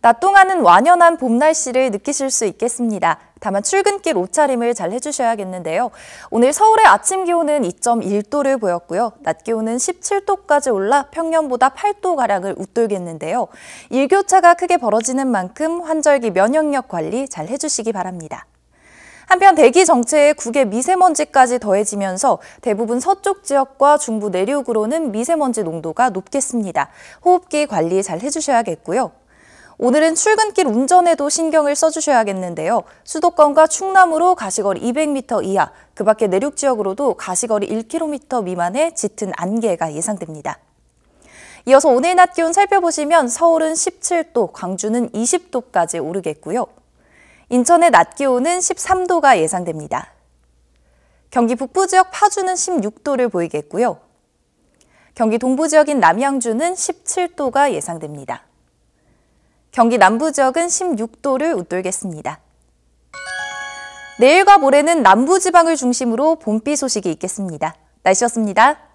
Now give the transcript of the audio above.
낮 동안은 완연한 봄 날씨를 느끼실 수 있겠습니다. 다만 출근길 옷차림을 잘 해주셔야겠는데요. 오늘 서울의 아침 기온은 2.1도를 보였고요. 낮 기온은 17도까지 올라 평년보다 8도가량을 웃돌겠는데요. 일교차가 크게 벌어지는 만큼 환절기 면역력 관리 잘 해주시기 바랍니다. 한편 대기 정체에 국외 미세먼지까지 더해지면서 대부분 서쪽 지역과 중부 내륙으로는 미세먼지 농도가 높겠습니다. 호흡기 관리 잘 해주셔야겠고요. 오늘은 출근길 운전에도 신경을 써주셔야겠는데요. 수도권과 충남으로 가시거리 200m 이하, 그 밖에 내륙 지역으로도 가시거리 1km 미만의 짙은 안개가 예상됩니다. 이어서 오늘 낮 기온 살펴보시면 서울은 17도, 광주는 20도까지 오르겠고요. 인천의 낮 기온은 13도가 예상됩니다. 경기 북부 지역 파주는 16도를 보이겠고요. 경기 동부 지역인 남양주는 17도가 예상됩니다. 경기 남부 지역은 16도를 웃돌겠습니다. 내일과 모레는 남부 지방을 중심으로 봄비 소식이 있겠습니다. 날씨였습니다.